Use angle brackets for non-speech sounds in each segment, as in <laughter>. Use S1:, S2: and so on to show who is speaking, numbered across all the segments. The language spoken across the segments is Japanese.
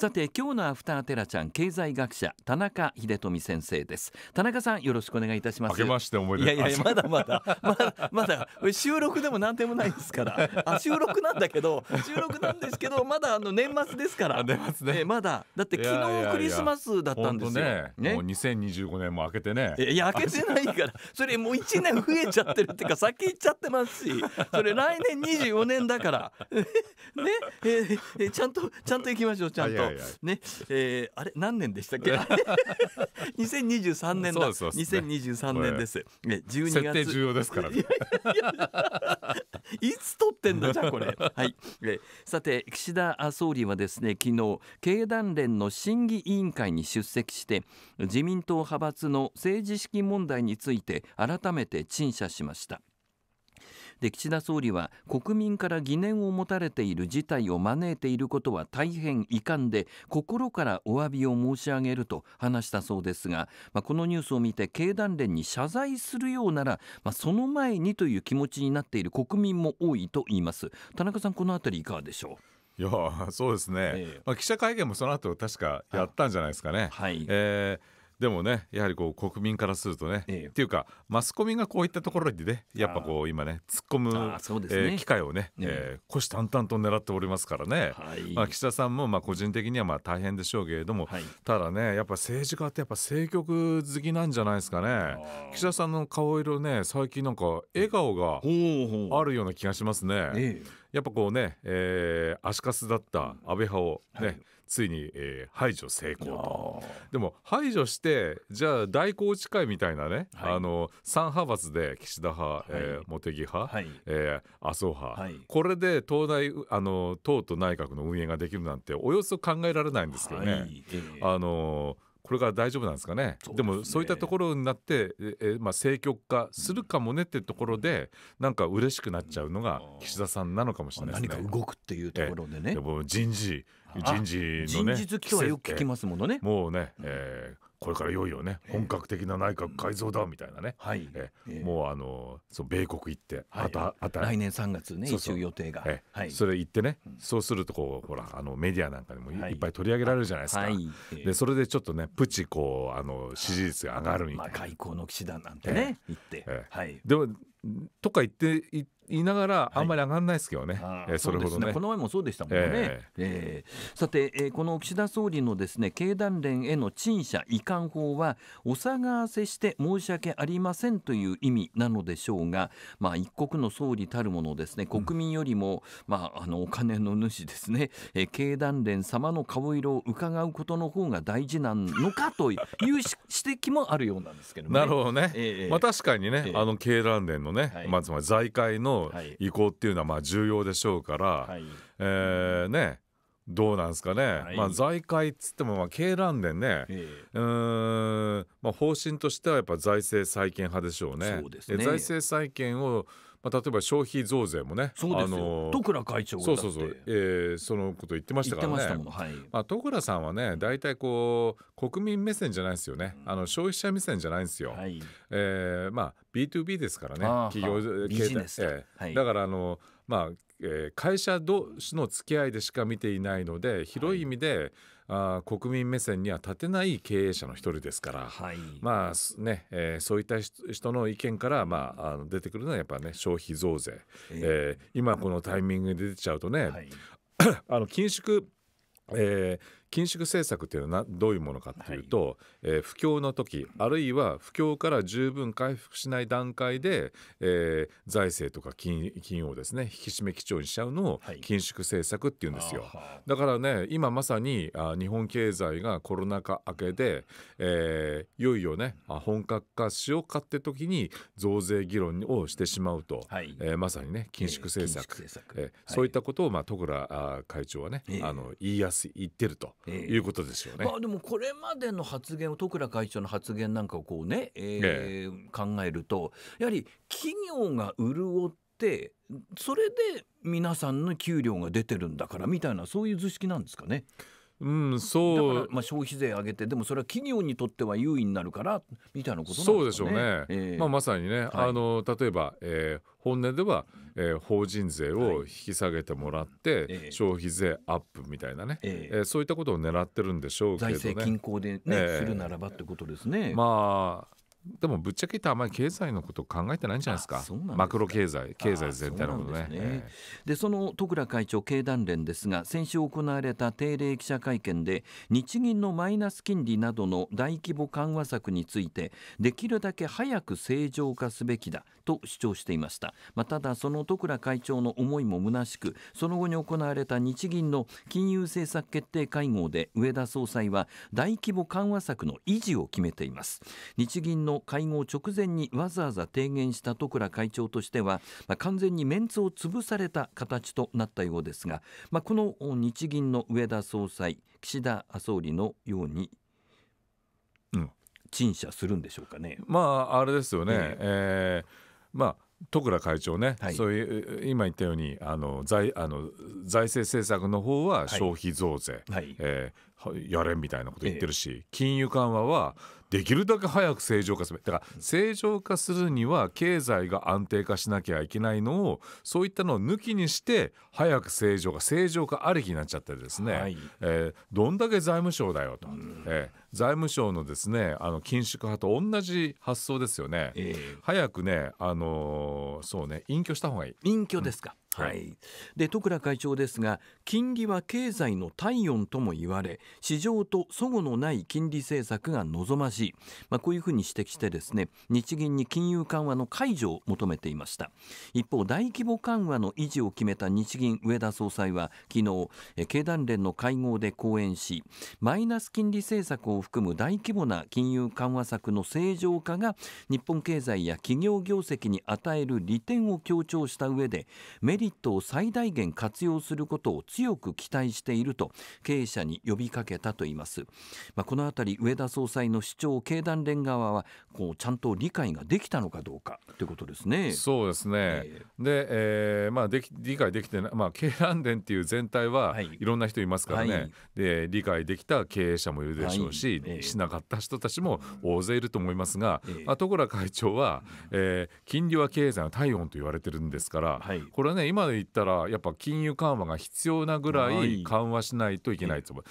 S1: さて今日のアフターテラちゃん経済学者田中秀富先生です田中さんよろしくお願いいたします明けましておめでとういやいやまだまだまだまだ収録でも何でもないですからあ収録なんだけど収録なんですけどまだあの年
S2: 末ですから年末ね、えまだだって昨日クリスマスだったんですよねねもう2025年も明けてねいや明けてないからそれもう1年増えちゃってるっていうか先行っちゃってますし
S1: それ来年24年だから <laughs> ね、えー、ちゃんとちゃんと行きましょうちゃんと。ね、えー、あれ何年でしたっけ2023 <laughs> 年だそうそうそう、ね、2023年です、ね、12月重要ですから、ね、<laughs> いつ撮ってんだじゃこれ、はい、えさて岸田総理はですね昨日経団連の審議委員会に出席して自民党派閥の政治資金問題について改めて陳謝しましたで岸田総理は国民から疑念を持たれている事態を招いていることは大変遺憾で心からお詫びを申し上げると話したそうですが、まあ、このニュースを見て経団連に謝罪するようなら、まあ、その前にという気持ちになっている国民も多いと言います田中さんこのあたりいかがでしょういやそうですね、
S2: えー、まあ、記者会見もその後確かやったんじゃないですかね。はい、えーでもねやはりこう国民からするとね、ええっていうかマスコミがこういったところにねやっぱこう今ね突っ込む、ねえー機会をね、えー虎視眈々と狙っておりますからね、はいまあ、岸田さんもまあ個人的にはまあ大変でしょうけれども、はいただねやっぱ政治家ってやっぱ政局好きなんじゃないですかね岸田さんの顔色ね最近なんか笑顔があるような気がしますね。ええやっぱこうね、えー足かすだった安倍派をね、はいついに、えー、排除成功とでも排除してじゃあ大宏池会みたいなね、はい、あの3派閥で岸田派、はい、え茂木派、はい、えー、麻生派、はい、これで党大あの党と内閣の運営ができるなんておよそ考えられないんですけどね。はい、あのーこれから大丈夫なんですかね、ね、でもそういったところになって、ええまあ、政局化するかもねっていうところでなんか嬉しくなっちゃうのが岸田さんなのかもしれないですね。何か動くっていうところでね、ええ、人事人事のね人事好きはよく聞きますものね。もうね、えー、これからいよいよね本格的な内閣改造だみたいなね、はい、えー、もうあのそう米国行って、はい、あたあた来年3月ね一応予定が、えー、はい、それ行ってね、そうするとこうほらあのメディアなんかにもいっぱい取り上げられるじゃないですか、はい、でそれでちょっとねプチこうあの支持率が上がるみたいな、まあ、外交の騎士団なんてね、えー、って、えー、はい、でもとか言って言って言いながらあんまり上がらないですけどね、はい、それほどね、ね、この前もそうでしたもんね、えー、え
S1: ー、さて、えー、この岸田総理のですね経団連への陳謝遺憾法はお騒がせして申し訳ありませんという意味なのでしょうが、まあ、一国の総理たるものですね国民よりも、うん、まあ、あのお金の主ですね、えー、経団連様の顔色を伺うことの方が大事なのかという <laughs> 指摘も
S2: あるようなんですけど、ね、なるほどね、えー、まあ、確かにね、あの経団連のね、はい、まあ、つまり財界の移行っていうのはまあ重要でしょうから、はい、えー、ねどうなんですかね、はい、まあ、財界っつってもまあ経団連ね、えー、うん、まあ、方針としてはやっぱ財政再建派でしょうね。そうですね財政再建をまあ、例えば消費増税もねそうですよ戸倉会長そうそうそう、えー、そのこと言ってましたからね、はい、まあ、戸倉さんはね大体こう国民目線じゃないですよね、あの消費者目線じゃないんですよ、はい、えー、まあ、B2B ですからね企業経済、えーはい、だからあのまあ、えー、会社同士の付き合いでしか見ていないので広い意味で、はいあ国民目線には立てない経営者の一人ですから、はい、まあね、えー、そういった人の意見から、まあ、あの出てくるのはやっぱね消費増税、えー、今このタイミングで出ちゃうとね、はい、<clears throat> あの緊縮えー緊縮政策というのはどういうものかというと、はい、えー、不況の時あるいは不況から十分回復しない段階で、えー、財政とか金金をですね引き締め基調にしちゃうのを緊縮政策っていうんですよ、はい、だからね今まさにあ日本経済がコロナ禍明けで、えー、いよいよね本格化しようかって時に増税議論をしてしまうと、はい、えー、まさにね緊縮政策えー、えそういったことを、まあ、戸倉会長はね、あの言いやすい言ってると。いうことですよね。まあ、でもこれまでの発言を徳倉会長の発言
S1: なんかをこうね、えー、えー、考えるとやはり企業が潤ってそれで皆さんの給料が出てるんだからみたいなそういう図式なんですかね。うん、そうまあ消費税上げてでもそれは企業にとっては優位になるからみたいなこと、ね、そうでしょうね、えー、まあ、まさ
S2: にね、はい、あの例えば、えー、本音では、えー、法人税を引き下げてもらって、はい、消費税アップみたいなね、えー、そういったことを狙ってるんでしょうけどね。財政均衡でね、ねするなら
S1: ばってことですね。
S2: まあでもぶっちゃけ言ってあまり経済のこと考えてないんじゃないですかマクロ経済経
S1: 済全体のことね。そで、ねえー、その戸倉会長経団連ですが先週行われた定例記者会見で日銀のマイナス金利などの大規模緩和策についてできるだけ早く正常化すべきだと主張していました、まあ、ただその戸倉会長の思いも虚しくその後に行われた日銀の金融政策決定会合で上田総裁は大規模緩和策の維持を決めています日銀のの会合直前にわざわざ提言した十倉会長としては、まあ、完全にメンツを潰された形となったようですが、まあ、この日銀の上田総裁岸田総理のように、うん、陳謝するんでしょうかね。
S2: まあ、あれですよね、ええー、まあ戸倉会長ね、はい、そういう今言ったようにあの財あの財政政策の方は消費増税、はいはい、えー、やれみたいなこと言ってるし、え金融緩和はできるだけ早く正常化すべだから正常化するには経済が安定化しなきゃいけないのをそういったのを抜きにして早く正常化正常化ありきになっちゃってですね、はい、えー、どんだけ財務省だよと、うん、えー、財務省のですねあの緊縮派と同じ発想ですよね、えー、早くねあのー、そうね隠居した方がいい隠居ですか、うんはい、で徳倉会長ですが金利は経済の体
S1: 温とも言われ市場と齟齬のない金利政策が望ましい、まあ、こういうふうに指摘してですね日銀に金融緩和の解除を求めていました一方大規模緩和の維持を決めた日銀上田総裁は昨日経団連の会合で講演しマイナス金利政策を含む大規模な金融緩和策の正常化が日本経済や企業業績に与える利点を強調した上でメリットを最大限活用することを強く期待していると経営者に呼びかけたといいます、まあ、このあたり上田総裁の主張経団連側はこうちゃんと理解ができたのかどうかということで
S2: すねそうですね、えー、で、えー、まあでき理解できてまあ経団連っていう全体はいろんな人いますからね、はい、で理解できた経営者もいるでしょうし、はいえー、しなかった人たちも大勢いると思いますが、えー、あ所会長は、えー、金利は経済の体温と言われてるんですから、はい、これはね今で言ったらやっぱ金融緩和が必要なぐらい緩和しないといけないと思う。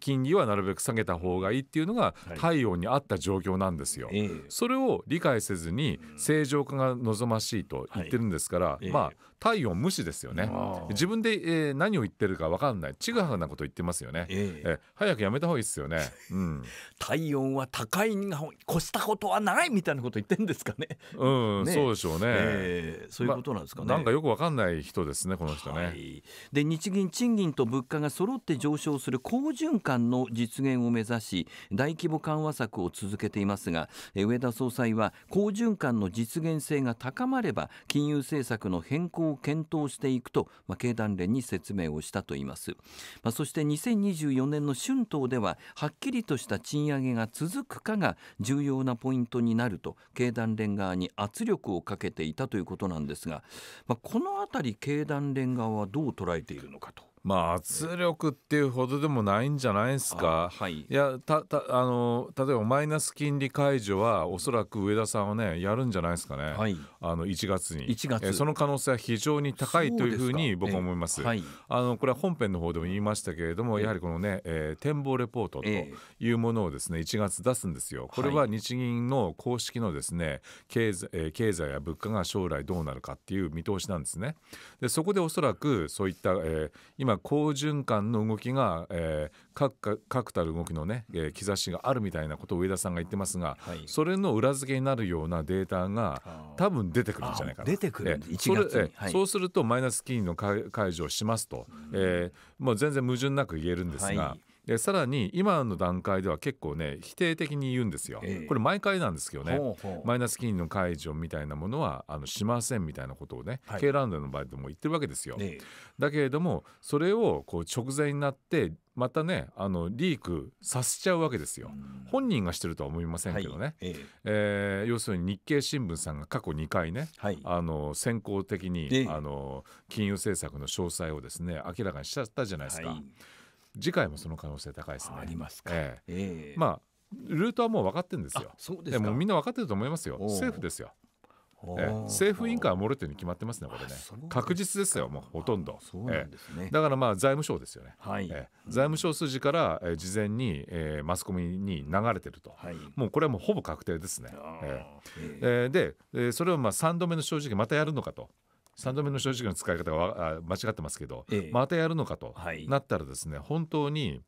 S2: 金利はなるべく下げた方がいいっていうのが太陽に合った状況なんですよ、はい、それを理解せずに正常化が望ましいと言ってるんですから、まあ体温無視ですよね自分で、えー、何を言ってるか分かんないちぐはぐなこと言ってますよね、ええ早くやめた方がいいですよね、うん、<laughs> 体温は高いに越したことはないみたいなこと言ってんですかねうん、ね、そうでしょうね、え
S1: ー、そういうことなんですかね、ま、なんかよく分かんない人ですねこの人ね、はい、で日銀賃金と物価が揃って上昇する好循環の実現を目指し大規模緩和策を続けていますが上田総裁は好循環の実現性が高まれば金融政策の変更を検討していくと、まあ、経団連に説明をしたといいます、まあ、そして2024年の春闘でははっきりとした賃上げが続くかが重要なポイントになると経団連側に圧力をかけていたということなんですが、
S2: まあ、この辺り経団連側はどう捉えているのかと。まあ圧力っていうほどでもないんじゃないですか。はい、いやたたあの例えばマイナス金利解除はおそらく上田さんはねやるんじゃないですかね。はい、あの1月に1月えその可能性は非常に高いというふうに僕は思います。すはい、あのこれは本編の方でも言いましたけれども、やはりこのね、えー、展望レポートというものをですね1月出すんですよ。これは日銀の公式のですね経済、えー、経済や物価が将来どうなるかっていう見通しなんですね。でそこでおそらくそういった、えー、今今好循環の動きが、えー、確確たる動きのね、えー、兆しがあるみたいなことを上田さんが言ってますが、はい、それの裏付けになるようなデータが多分出てくるんじゃないかな。出てくるそれ、え、はい、そうするとマイナス金利の解除をしますと、えー、もう全然矛盾なく言えるんですが、はい、でさらに今の段階では結構ね否定的に言うんですよ、えー、これ毎回なんですけどねマイナス金利の解除みたいなものはあのしませんみたいなことをね、はい、K ラウンドの場合でも言ってるわけですよ、だけれどもそれをこう直前になってまたねあのリークさせちゃうわけですよ、本人がしてるとは思いませんけどね、はいえー、えー、要するに日経新聞さんが過去2回ね、はい、あの先行的に、あの金融政策の詳細をですね明らかにしちゃったじゃないですか。はい次回もその可能性高いですね。ありますか、ええー、まあルートはもう分かってるんですよ。そうですもみんな分かってると思いますよ。政府ですよ。ええ、政府委員会は漏れてるに決まってますね、これね、確実ですよ、もうほとんど、そうなんですね、ええ、だからまあ財務省ですよね、はいええ、財務省筋から、え事前に、えー、マスコミに流れてると、はい、もうこれはもうほぼ確定ですね、ええええ、で、えー、それをまあ3度目の正直、またやるのかと、3度目の正直の使い方が間違ってますけど、ええ、またやるのかとなったらですね、はい、本当に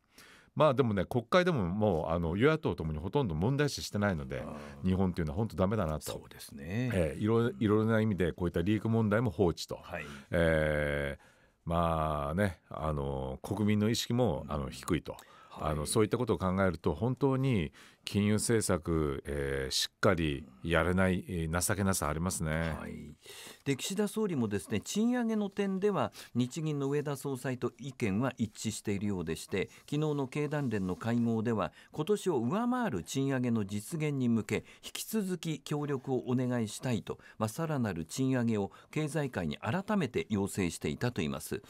S2: まあでもね国会でももうあの与野党ともにほとんど問題視してないので日本というのは本当だめだなとそうです
S1: ね、えー、い
S2: ろいろな意味でこういったリーク問題も放置と。はい、えーまあね、あの国民の意識もあの低いと、はい、あのそういったことを考えると本当に金融政策、えー、しっかりやれない、えー、情けなさありますね、はい、で岸田総理も
S1: ですね賃上げの点では日銀の上田総裁と意見は一致しているようでして昨日の経団連の会合では今年を上回る賃上げの実現に向け引き続き協力をお願いしたいと、まあ、さらなる賃上げを経済界に改めて要請していたといいます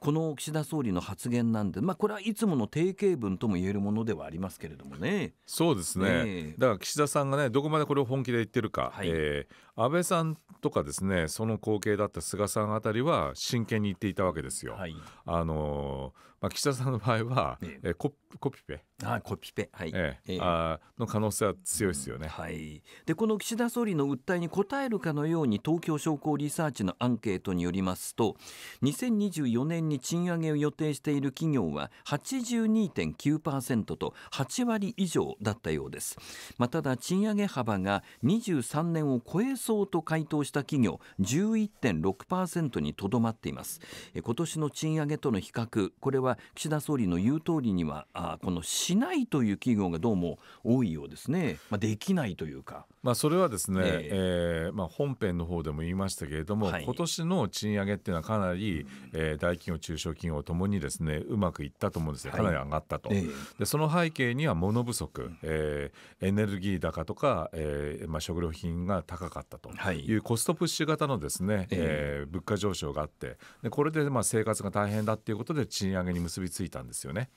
S1: この岸田総理の発言なんで、まあ、これはいつもの定型文とも言えるものではありますけれども
S2: ね。そうそうですね、えー、だから岸田さんがねどこまでこれを本気で言ってるか、はい、えー、安倍さんとかですねその後継だった菅さんあたりは真剣に言っていたわけですよ。はい、あのまあ、岸田さんの場合は、ええコピペあコピペ、はいええあの可能性は強いですよね、う
S1: ん、はい、でこの岸田総理の訴えに応えるかのように東京商工リサーチのアンケートによりますと2024年に賃上げを予定している企業は82.9%と8割以上だったようです。まあ、ただ賃上げ幅が23年を超えそうと回答した企業11.6%にとどまっています今年の賃上げとの比較これは岸田総理の言う通りにはあこのしないという企業がどうも多いようですね、まあ、できない
S2: というか、まあ、それはですね、えー、えー、まあ、本編の方でも言いましたけれども、はい、今年の賃上げっていうのはかなり、えー、大企業中小企業ともにですねうまくいったと思うんですよかなり上がったと、はいえー、でその背景には物不足、えー、エネルギー高とか、えーまあ、食料品が高かったったというコストプッシュ型のですね、えー、物価上昇があってでこれでまあ生活が大変だっていうことで賃上げに結びついたんですよね。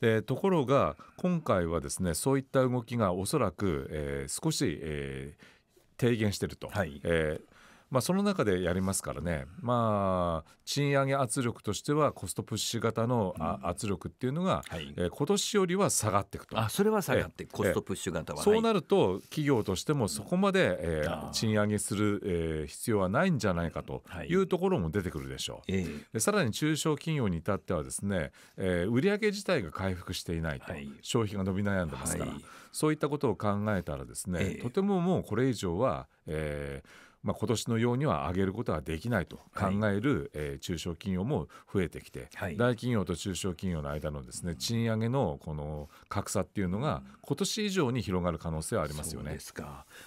S2: でところが今回はですねそういった動きがおそらく、えー、少し、えー、低減してると。はい、えーまあ、その中でやりますからね、まあ、賃上げ圧力としてはコストプッシュ型の圧力っていうのが、うんはい、え今年よりは下がっていくとあそれは下がっていく、コストプッシュ型は、そうなると企業としてもそこまで、えー、賃上げする、えー、必要はないんじゃないかというところも出てくるでしょう、はい、さらに中小企業に至ってはですね、えー、売上自体が回復していないと、はい、消費が伸び悩んでますから、そういったことを考えたらですね、とてももうこれ以上は、えー、まあ、今年のようには上げることはできないと考える、はい、えー、中小企業も増えてきて、はい、大企業と中小企業の間のですね賃上げのこの格差っていうのが今年以上に広がる可能性はありますよね。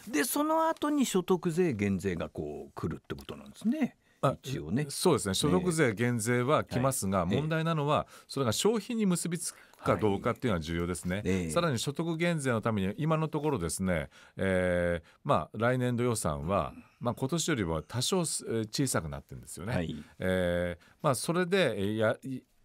S2: でその後に所得税減税がこう来るってことなんですね。一応ねそうですね所得税減税は来ますが、問題なのはそれが消費に結びつくかどうかっていうのは重要ですね、はいえさらに所得減税のために今のところですね、えー、まあ、来年度予算は、まあ、今年よりは多少小さくなってるんですよね。はい、えー、まあ、それでや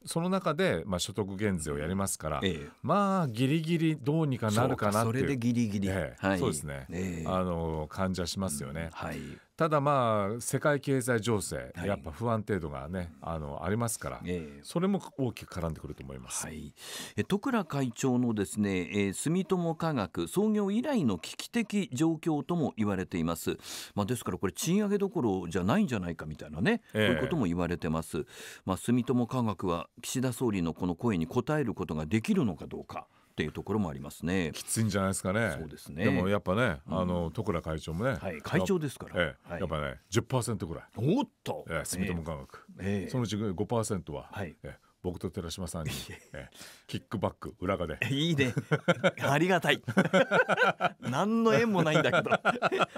S2: その中で、まあ、所得減税をやりますから、ええ、まあギリギリどうにかなるかなってそれでギリギリ、ええはい、そうですね、え、あの感じはしますよね。うん、はいただまあ世界経済情勢、はい、やっぱ不安程度がねあのありますから、えー、それも大きく絡んでくると思います。はい、
S1: え徳倉会長のですね、えー、住友化学創業以来の危機的状況とも言われています。まあですからこれ賃上げどころじゃないんじゃないかみたいなね、えー、そういうことも言われてます。まあ住友化学は岸田総理のこの声に応えるこ
S2: とができるのかどうか。っていうところもありますね。きついんじゃないですかね。そうですね。でもやっぱね、あの徳良会長もね、はい、会長ですから。ええ、やっぱね、十パーセントぐらい。おっと、ええ、住友化学、ええ、そのうち五パーセントは、はい、ええ、僕と寺島さんに。ええキックバック裏金 <laughs> いいね <laughs> ありがたい <laughs> 何の縁もないんだけど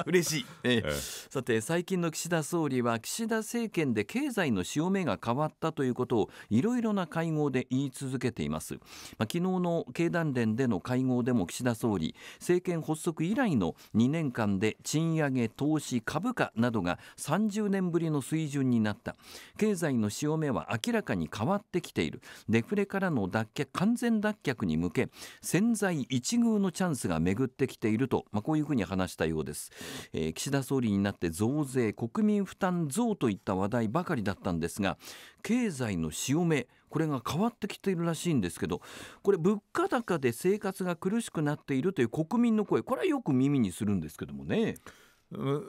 S1: 嬉しい、えええ、さて最近の岸田総理は岸田政権で経済の潮目が変わったということをいろいろな会合で言い続けています、まあ、昨日の経団連での会合でも岸田総理政権発足以来の2年間で賃上げ投資株価などが30年ぶりの水準になった経済の潮目は明らかに変わってきているデフレからの脱却完全脱却に向け潜在一遇のチャンスが巡ってきていると、まあ、こういうふうに話したようです、えー、岸田総理になって増税国民負担増といった話題ばかりだったんですが経済の潮目これが変わってきているらしいんですけどこれ物価高で生活が苦しくなっているという国民の声これはよく耳にす
S2: るんですけどもね。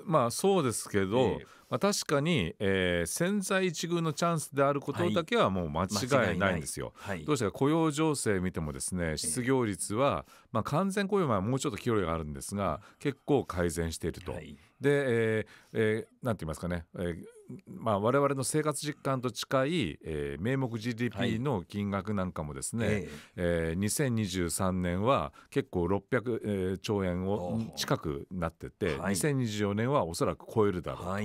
S2: まあそうですけど、えー、まあ、確かに、えー、千載一遇のチャンスであることだけはもう間違いないんですよ。はい、いはい、どうしてか雇用情勢見てもですね失業率は、えー、まあ、完全雇用はもうちょっと勢いがあるんですが結構改善していると。はい、で、えーえー、なんて言いますかね、えーまあ、我々の生活実感と近い、えー、名目 GDP の金額なんかもですね、はい、えー、2023年は結構600、えー、兆円を近くなってて、はい、2024年はおそらく超えるだろうと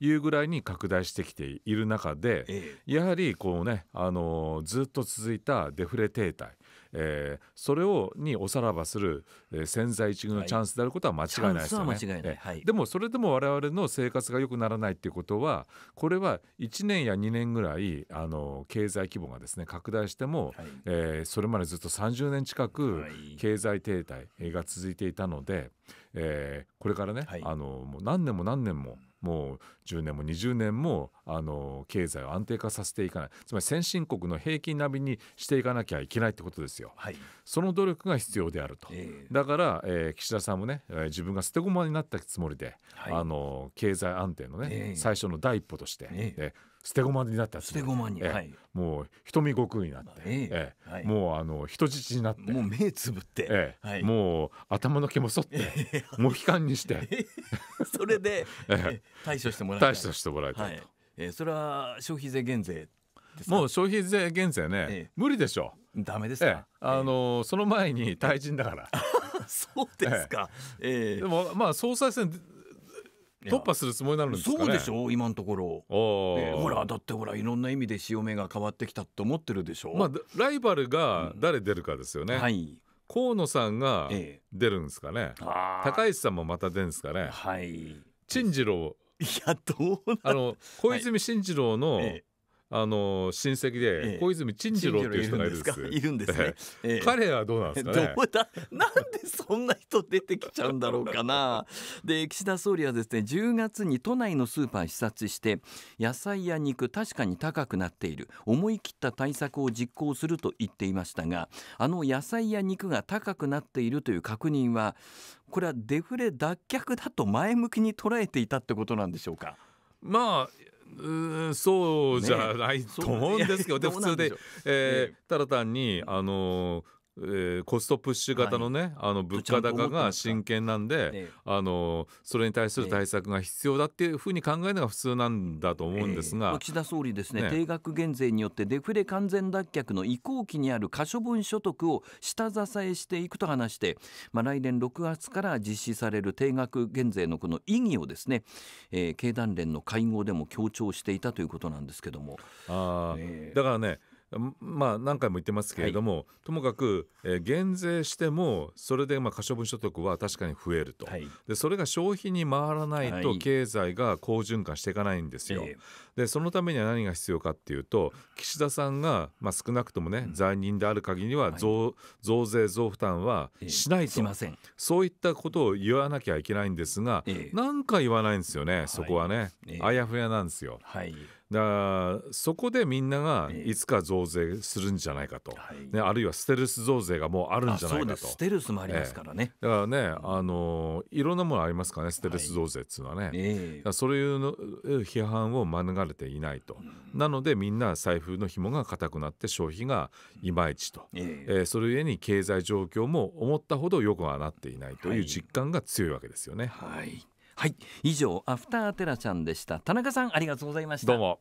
S2: いうぐらいに拡大してきている中で、はい、やはりこうね、あのー、ずっと続いたデフレ停滞えー、それをにおさらばする、えー、千載一遇のチャンスであることは間違いないですよね。でもそれでも我々の生活が良くならないっていうことはこれは1年や2年ぐらいあの経済規模がですね拡大しても、はい、えー、それまでずっと30年近く経済停滞が続いていたので、えー、これからね、あのもう何年も何年ももう10年も20年もあの経済を安定化させていかないつまり先進国の平均並みにしていかなきゃいけないってことですよ。はい、その努力が必要であると、えー、だから、えー、岸田さんもね、えー、自分が捨て駒になったつもりで、はい、あの経済安定のね、えー、最初の第一歩として、えー、捨て駒になった捨て駒に、ええはい、もう瞳悟空になって、ええ、はい、もうあの人質になってもう目つぶって、ええ、はい、もう頭の毛も剃って、<laughs> ええ、モヒにしてそれで、<laughs> ええ、対処してもらいたい対処してもらいたいと、はいえー、それは消費税減税もう消費税減税ね、ええ、無理でしょう。ダメですか。え、あのー、その前に退陣だから。<laughs> そうですか。ええでもまあ総裁選突破するつもりなるんの、ね、そうでしょ今のところ、えー、ほらだ
S1: ってほらいろんな意味で潮目が変わってきたと思ってるでしょまあ
S2: ライバルが誰出るかですよね、うん、はい河野さんが出るんですかね、ええ、高市さんもまた出るんですかねはい陳次郎いやどうあの小泉進次郎の、えあの親戚で小泉進次郎っていう人がいるんですいるんですね、ええ、彼はどうなんですかね
S1: なんでそんな人出てきちゃうんだろうかなで岸田総理はですね10月に都内のスーパー視察して野菜や肉確かに高くなっている思い切った対策を実行すると言っていましたがあの野菜や肉が高くなっているという確認はこれはデフレ脱却だと前向きに捉えていたってことなんでしょうか
S2: まあうんそうじゃないと思うんですけど、ね、で普通で、えー、ただ単にあのーえー、コストプッシュ型のね、はい、あの物価高が真剣なんで、あのそれに対する対策が必要だっていうふうに考えるのが普通なんだと思うんですが、え、岸田総理ですね、ね、
S1: 定額減税によってデフレ完全脱却の移行期にある可処分所得を下支えしていくと話して、まあ、来年6月から実施される定額減税のこの意義をですね、えー、経団連の会合でも強調していたと
S2: いうことなんですけども。あえだからねまあ、何回も言ってますけれども、はい、ともかく、えー、減税してもそれでまあ可処分所得は確かに増えると、はい、でそれが消費に回らないと経済が好循環していかないんですよ。はい、でそのためには何が必要かっていうと岸田さんが、まあ、少なくともね、罪人在任である限りは増,、増税増負担はしないと、えー、そういったことを言わなきゃいけないんですが、えー、か言わないんですよねそこはね、あやふやなんですよ。だからそこでみんながいつか増税するんじゃないかと、えー、ね、あるいはステルス増税がもうあるんじゃないかとステルスもありますからね、えー、だからね、あのー、いろんなものありますからねステルス増税っていうのはね、はいえー、そういうの批判を免れていないと、うん、なのでみんな財布の紐が固くなって消費がいまいちと、えー、えー、それゆえに経済状況も思ったほど良くはなっていないという実感が強いわけですよね。はい、はいはい以上アフターテラちゃんでした田中さんありがとうございましたどうも